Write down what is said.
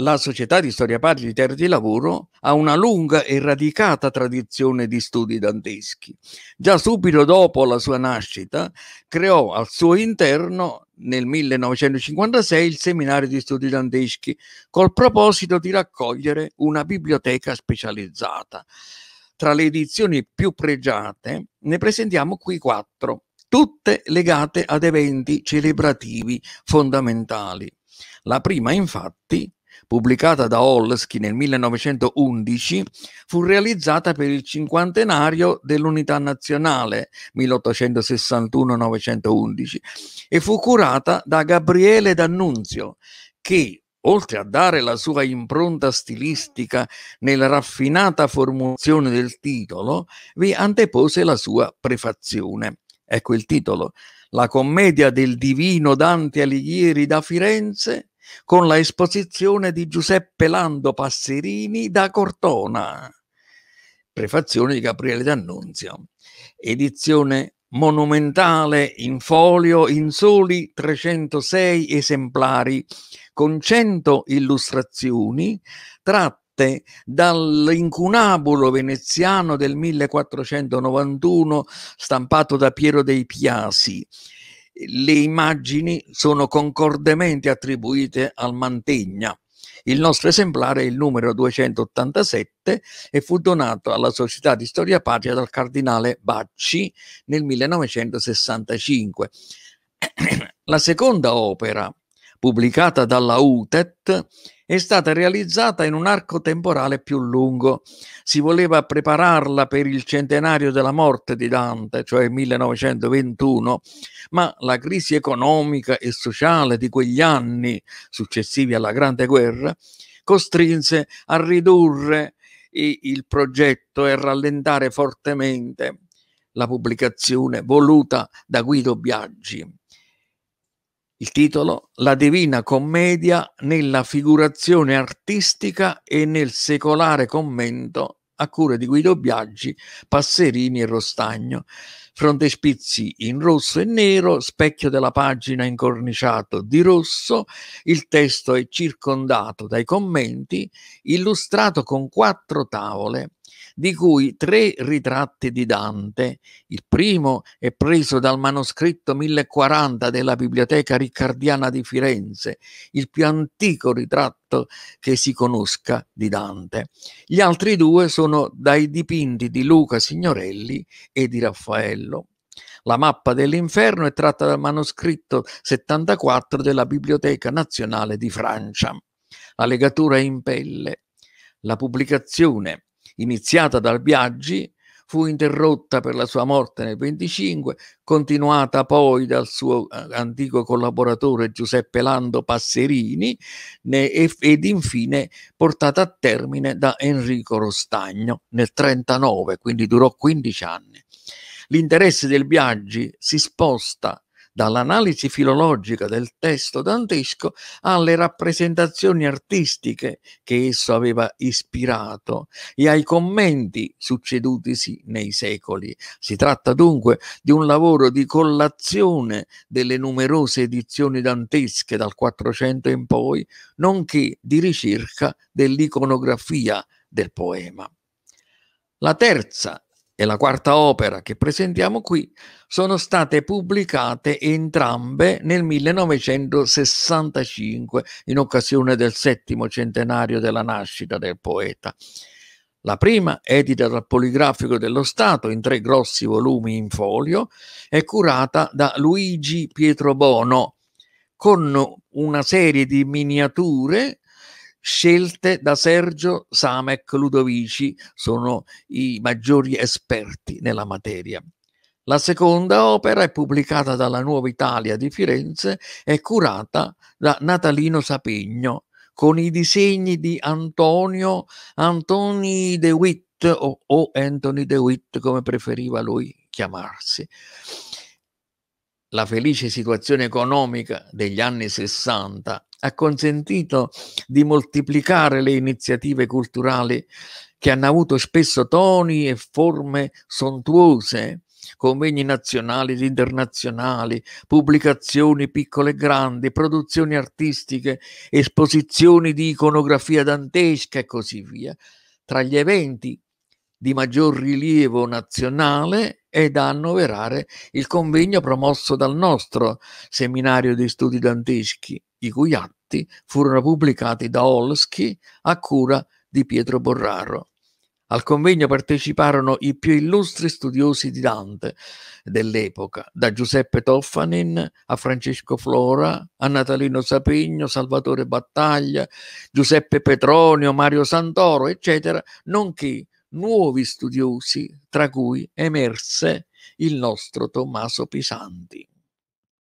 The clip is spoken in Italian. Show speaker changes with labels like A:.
A: la Società di Storia Patria di Terra di Lavoro ha una lunga e radicata tradizione di studi danteschi. Già subito dopo la sua nascita creò al suo interno nel 1956 il seminario di studi danteschi col proposito di raccogliere una biblioteca specializzata. Tra le edizioni più pregiate ne presentiamo qui quattro, tutte legate ad eventi celebrativi fondamentali. La prima, infatti, pubblicata da Holsky nel 1911, fu realizzata per il cinquantenario dell'Unità Nazionale 1861-911 e fu curata da Gabriele D'Annunzio, che oltre a dare la sua impronta stilistica nella raffinata formulazione del titolo, vi antepose la sua prefazione. Ecco il titolo. La commedia del divino Dante Alighieri da Firenze con la esposizione di Giuseppe Lando Passerini da Cortona, prefazione di Gabriele D'Annunzio, edizione monumentale in folio in soli 306 esemplari, con 100 illustrazioni tratte dall'incunabulo veneziano del 1491 stampato da Piero dei Piasi le immagini sono concordemente attribuite al Mantegna. Il nostro esemplare è il numero 287 e fu donato alla Società di Storia Patria dal cardinale Bacci nel 1965. La seconda opera pubblicata dalla UTET, è stata realizzata in un arco temporale più lungo. Si voleva prepararla per il centenario della morte di Dante, cioè 1921, ma la crisi economica e sociale di quegli anni successivi alla Grande Guerra costrinse a ridurre il progetto e rallentare fortemente la pubblicazione voluta da Guido Biaggi. Il titolo La Divina Commedia nella figurazione artistica e nel secolare commento a cura di Guido Biaggi, Passerini e Rostagno. Frontespizi in rosso e nero, specchio della pagina incorniciato di rosso, il testo è circondato dai commenti, illustrato con quattro tavole di cui tre ritratti di Dante. Il primo è preso dal manoscritto 1040 della Biblioteca Riccardiana di Firenze, il più antico ritratto che si conosca di Dante. Gli altri due sono dai dipinti di Luca Signorelli e di Raffaello. La mappa dell'inferno è tratta dal manoscritto 74 della Biblioteca Nazionale di Francia. La legatura è in pelle. La pubblicazione iniziata dal Biaggi, fu interrotta per la sua morte nel 25, continuata poi dal suo eh, antico collaboratore Giuseppe Lando Passerini ed infine portata a termine da Enrico Rostagno nel 39, quindi durò 15 anni. L'interesse del Biaggi si sposta dall'analisi filologica del testo dantesco alle rappresentazioni artistiche che esso aveva ispirato e ai commenti succedutisi nei secoli. Si tratta dunque di un lavoro di collazione delle numerose edizioni dantesche dal 400 in poi, nonché di ricerca dell'iconografia del poema. La terza e la quarta opera che presentiamo qui sono state pubblicate entrambe nel 1965 in occasione del settimo centenario della nascita del poeta. La prima, edita dal Poligrafico dello Stato in tre grossi volumi in folio, è curata da Luigi Pietrobono con una serie di miniature scelte da Sergio Samec Ludovici, sono i maggiori esperti nella materia. La seconda opera è pubblicata dalla Nuova Italia di Firenze e curata da Natalino Sapegno con i disegni di Antonio Antoni De Witt o, o Anthony De Witt come preferiva lui chiamarsi. La felice situazione economica degli anni 60 ha consentito di moltiplicare le iniziative culturali che hanno avuto spesso toni e forme sontuose, convegni nazionali ed internazionali, pubblicazioni piccole e grandi, produzioni artistiche, esposizioni di iconografia dantesca e così via. Tra gli eventi di maggior rilievo nazionale è da annoverare il convegno promosso dal nostro seminario di studi danteschi i cui atti furono pubblicati da Olski a cura di Pietro Borraro. Al convegno parteciparono i più illustri studiosi di Dante dell'epoca, da Giuseppe Toffanin a Francesco Flora, a Natalino Sapegno, Salvatore Battaglia, Giuseppe Petronio, Mario Santoro, eccetera, nonché nuovi studiosi, tra cui emerse il nostro Tommaso Pisanti.